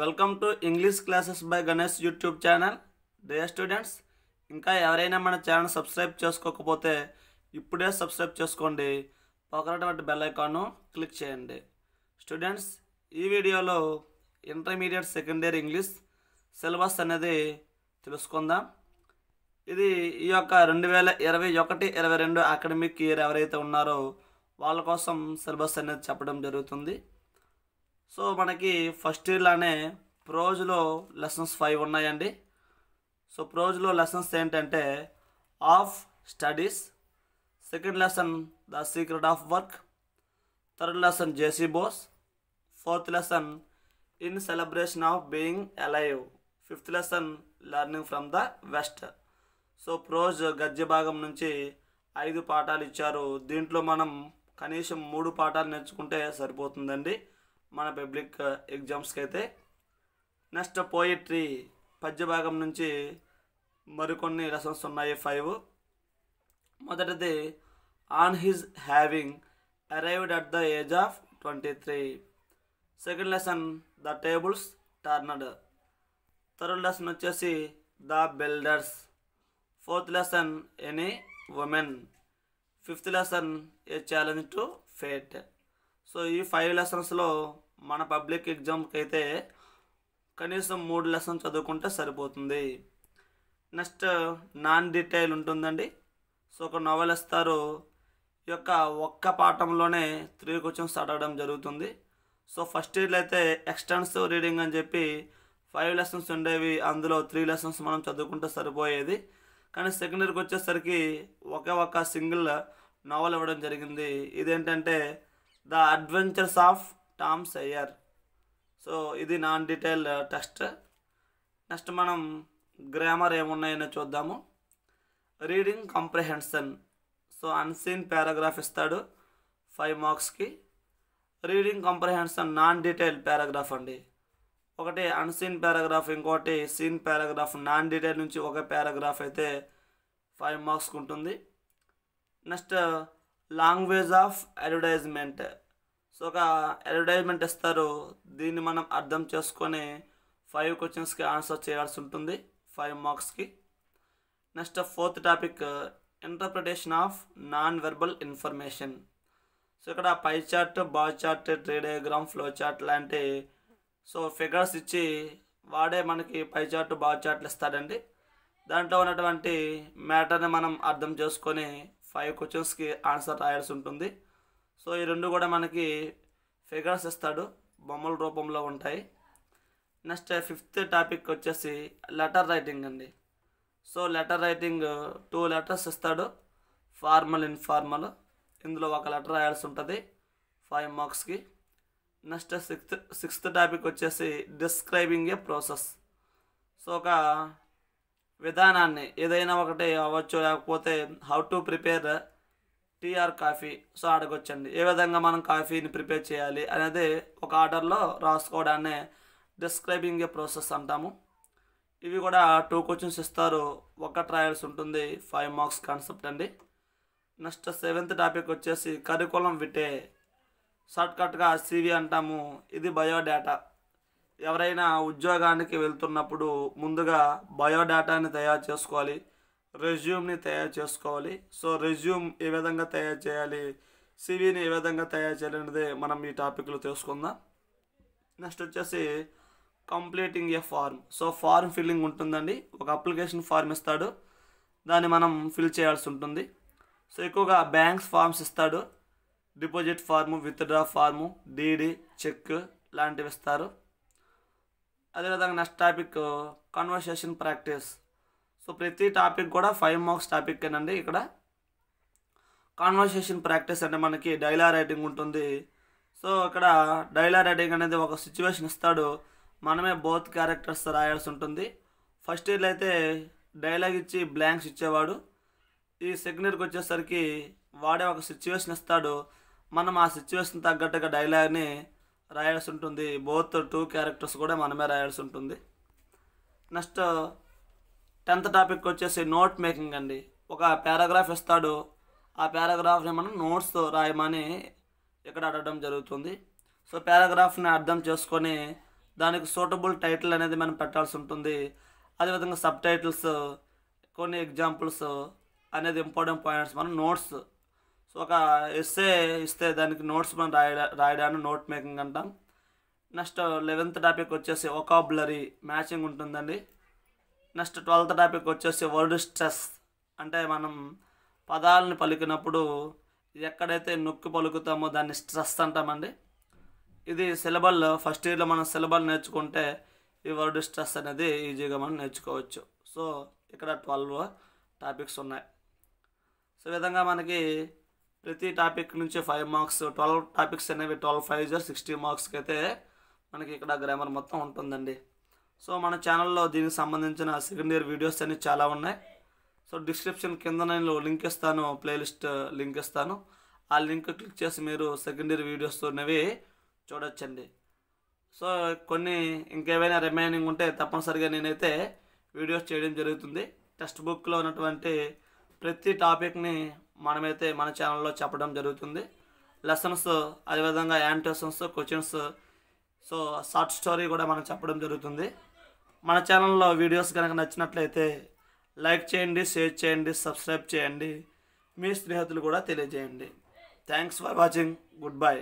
welcome to English classes by Ganesh YouTube channel dear students ఇంకా ఎవరైనా మన ఛానల్ సబ్స్క్రైబ్ చేసుకోకపోతే ఇప్పుడే సబ్స్క్రైబ్ చేసుకోండి పక్కనటువంటి బెల్ ఐకాన్ను క్లిక్ చేయండి స్టూడెంట్స్ ఈ వీడియోలో intermediate second year English syllabus అనేది తెలుసుకుందాం ఇది ఈ యొక్క రెండు వేల ఇరవై ఒకటి ఇరవై రెండు అకాడమిక్ ఇయర్ ఎవరైతే ఉన్నారో వాళ్ళ కోసం సిలబస్ అనేది చెప్పడం జరుగుతుంది సో మనకి ఫస్ట్ ఇయర్లోనే ప్రోజ్లో లెసన్స్ ఫైవ్ ఉన్నాయండి సో ప్రోజ్లో లెసన్స్ ఏంటంటే of studies second lesson the secret of work third lesson JC Bose fourth lesson in celebration of being alive fifth lesson learning from the West so prose గద్య భాగం నుంచి ఐదు పాఠాలు ఇచ్చారు దీంట్లో మనం కనీసం మూడు పాఠాలు నేర్చుకుంటే సరిపోతుందండి మన పబ్లిక్ ఎగ్జామ్స్కి అయితే నెక్స్ట్ పోయిట్రీ పద్యభాగం నుంచి మరికొన్ని లెసన్స్ ఉన్నాయి ఫైవ్ మొదటిది on his having arrived at the age of twenty three second lesson the tables turned third lesson వచ్చేసి the builders fourth lesson any woman fifth lesson a challenge to fate so ఈ five లెసన్స్లో మన public ఎగ్జామ్కి అయితే కనీసం మూడు lesson చదువుకుంటే సరిపోతుంది నెక్స్ట్ నాన్ డీటెయిల్ ఉంటుందండి సో ఒక నవల్ ఇస్తారు ఈ యొక్క ఒక్క పాఠంలోనే త్రీ క్వశ్చన్స్ అడగడం జరుగుతుంది సో ఫస్ట్ ఇయర్లో అయితే ఎక్స్టెన్సివ్ రీడింగ్ అని చెప్పి ఫైవ్ లెసన్స్ ఉండేవి అందులో త్రీ లెసన్స్ మనం చదువుకుంటే సరిపోయేది కానీ సెకండ్ ఇయర్కి వచ్చేసరికి ఒకే ఒక్క సింగిల్ నవల్ ఇవ్వడం జరిగింది ఇదేంటంటే the adventures of Tom Sawyer so ఇది నాన్ డీటెయిల్ టెస్ట్ నెక్స్ట్ మనం గ్రామర్ ఏమున్నాయని చూద్దాము reading comprehension so unseen paragraph ఇస్తాడు ఫైవ్ మార్క్స్కి reading comprehension non detail paragraph అండి ఒకటి అన్సీన్ పారాగ్రాఫ్ ఇంకోటి సీన్ పారాగ్రాఫ్ నాన్ డీటెయిల్ నుంచి ఒక పారాగ్రాఫ్ అయితే ఫైవ్ మార్క్స్కి ఉంటుంది next language of advertisement so ఒక అడ్వర్టైజ్మెంట్ ఇస్తారు దీన్ని మనం అర్థం చేసుకొని ఫైవ్ క్వశ్చన్స్కి ఆన్సర్ చేయాల్సి ఉంటుంది ఫైవ్ మార్క్స్కి next fourth topic interpretation of non verbal information so ఇక్కడ pie chart bar chart tree diagram flow chart లాంటి సో ఫిగర్స్ ఇచ్చి వాడే మనకి పై చార్ట్ బా చార్ట్లు ఇస్తాడండి దాంట్లో ఉన్నటువంటి మ్యాటర్ని మనం అర్థం చేసుకొని ఫైవ్ క్వశ్చన్స్కి ఆన్సర్ రాయాల్సి ఉంటుంది సో ఈ రెండు కూడా మనకి ఫిగర్స్ ఇస్తాడు బొమ్మల రూపంలో ఉంటాయి నెక్స్ట్ ఫిఫ్త్ టాపిక్ వచ్చేసి లెటర్ రైటింగ్ అండి so letter writing two letters ఇస్తాడు ఫార్మల్ ఇన్ఫార్మల్ ఇందులో ఒక లెటర్ రాయాల్సి ఉంటుంది ఫైవ్ మార్క్స్కి నెక్స్ట్ సిక్స్త్ సిక్స్త్ టాపిక్ వచ్చేసి డిస్క్రైబింగ్ ఏ ప్రాసెస్ సో ఒక విధానాన్ని ఏదైనా ఒకటి అవ్వచ్చు లేకపోతే how to prepare tea or coffee so ఆడకొచ్చండి ఏ విధంగా మనం కాఫీని ప్రిపేర్ చేయాలి అనేది ఒక ఆర్డర్లో రాసుకోవడాన్ని డిస్క్రైబింగ్ ఏ ప్రాసెస్ అంటాము ఇవి కూడా టూ క్వశ్చన్స్ ఇస్తారు ఒక ట్రయల్స్ ఉంటుంది ఫైవ్ మార్క్స్ కాన్సెప్ట్ అండి నెక్స్ట్ సెవెంత్ టాపిక్ వచ్చేసి కరికులం విటే షార్ట్కట్గా సివి అంటాము ఇది బయోడేటా ఎవరైనా ఉద్యోగానికి వెళ్తున్నప్పుడు ముందుగా బయోడేటాని తయారు చేసుకోవాలి రెజ్యూమ్ని తయారు చేసుకోవాలి సో రెజ్యూమ్ ఏ విధంగా తయారు చేయాలి సివిని ఏ విధంగా తయారు చేయాలి అనేది మనం ఈ టాపిక్లో తెలుసుకుందాం నెక్స్ట్ వచ్చేసి completing a form so form filling ఉంటుందండి ఒక అప్లికేషన్ ఫార్మ్ ఇస్తాడు దాన్ని మనం ఫిల్ చేయాల్సి ఉంటుంది సో ఎక్కువగా బ్యాంక్స్ ఫార్మ్స్ ఇస్తాడు deposit form withdraw form DD cheque లాంటివి ఇస్తారు అదేవిధంగా next topic conversation practice so ప్రతి టాపిక్ కూడా ఫైవ్ మార్క్స్ టాపిక్ అండి ఇక్కడ కాన్వర్సేషన్ ప్రాక్టీస్ అంటే మనకి డైలాగ్ రైటింగ్ ఉంటుంది సో ఇక్కడ డైలాగ్ రైటింగ్ అనేది ఒక సిచ్యువేషన్ ఇస్తాడు మనమే బోత్ క్యారెక్టర్స్ రాయాల్సి ఉంటుంది ఫస్ట్ ఇయర్లో అయితే డైలాగ్ ఇచ్చి బ్లాంక్స్ ఇచ్చేవాడు ఈ సెకండ్ ఇయర్కి వచ్చేసరికి వాడే ఒక సిచ్యువేషన్ ఇస్తాడు మనం ఆ సిచ్యువేషన్ తగ్గట్టుగా డైలాగ్ని రాయాల్సి ఉంటుంది బోత్ టూ క్యారెక్టర్స్ కూడా మనమే రాయాల్సి ఉంటుంది నెక్స్ట్ టెన్త్ టాపిక్ వచ్చేసి నోట్ మేకింగ్ అండి ఒక పారాగ్రాఫ్ ఇస్తాడు ఆ పారాగ్రాఫ్ని మనం నోట్స్తో రాయమని ఇక్కడ అడగడం జరుగుతుంది సో పారాగ్రాఫ్ని అర్థం చేసుకొని దానికి సూటబుల్ టైటిల్ అనేది మనం పెట్టాల్సి ఉంటుంది అదేవిధంగా సబ్ టైటిల్స్ కొన్ని ఎగ్జాంపుల్స్ అనేది ఇంపార్టెంట్ పాయింట్స్ మనం నోట్స్ సో ఒక ఎస్సే ఇస్తే దానికి నోట్స్ మనం రాయడా రాయడాన్ని నోట్ మేకింగ్ అంటాం నెక్స్ట్ లెవెన్త్ టాపిక్ వచ్చేసి ఒకాబులరీ మ్యాచింగ్ ఉంటుందండి నెక్స్ట్ ట్వెల్త్ టాపిక్ వచ్చేసి వర్డ్ స్ట్రెస్ అంటే మనం పదాలను పలికినప్పుడు ఎక్కడైతే నొక్కి పలుకుతామో దాన్ని స్ట్రెస్ అంటామండి ఇది సిలబల్ ఫస్ట్ ఇయర్లో మనం సిలబల్ నేర్చుకుంటే ఈ వర్డ్ స్ట్రెస్ అనేది ఈజీగా మనం నేర్చుకోవచ్చు సో ఇక్కడ ట్వెల్వ్ టాపిక్స్ ఉన్నాయి సో విధంగా మనకి ప్రతి టాపిక్ నుంచి ఫైవ్ మార్క్స్ ట్వెల్వ్ టాపిక్స్ అనేవి ట్వెల్వ్ ఫైవ్ సిక్స్టీ మార్క్స్కి అయితే మనకి ఇక్కడ గ్రామర్ మొత్తం ఉంటుందండి సో మన ఛానల్లో దీనికి సంబంధించిన సెకండ్ ఇయర్ వీడియోస్ అన్ని చాలా ఉన్నాయి సో డిస్క్రిప్షన్ కింద నేను లింక్ ఇస్తాను ప్లేలిస్ట్ లింక్ ఇస్తాను ఆ లింక్ క్లిక్ చేసి మీరు సెకండ్ ఇయర్ వీడియోస్ ఉన్నవి చూడొచ్చండి సో కొన్ని ఇంకేమైనా రిమైనింగ్ ఉంటే తప్పనిసరిగా నేనైతే వీడియోస్ చేయడం జరుగుతుంది టెక్స్ట్ బుక్లో ఉన్నటువంటి ప్రతి టాపిక్ని మనమైతే మన ఛానల్లో చెప్పడం జరుగుతుంది లెసన్స్ అదేవిధంగా and questions so short story కూడా మనం చెప్పడం జరుగుతుంది మన ఛానల్లో వీడియోస్ కనుక నచ్చినట్లయితే లైక్ చేయండి షేర్ చేయండి సబ్స్క్రైబ్ చేయండి మీ స్నేహితులు కూడా తెలియజేయండి thanks for watching good bye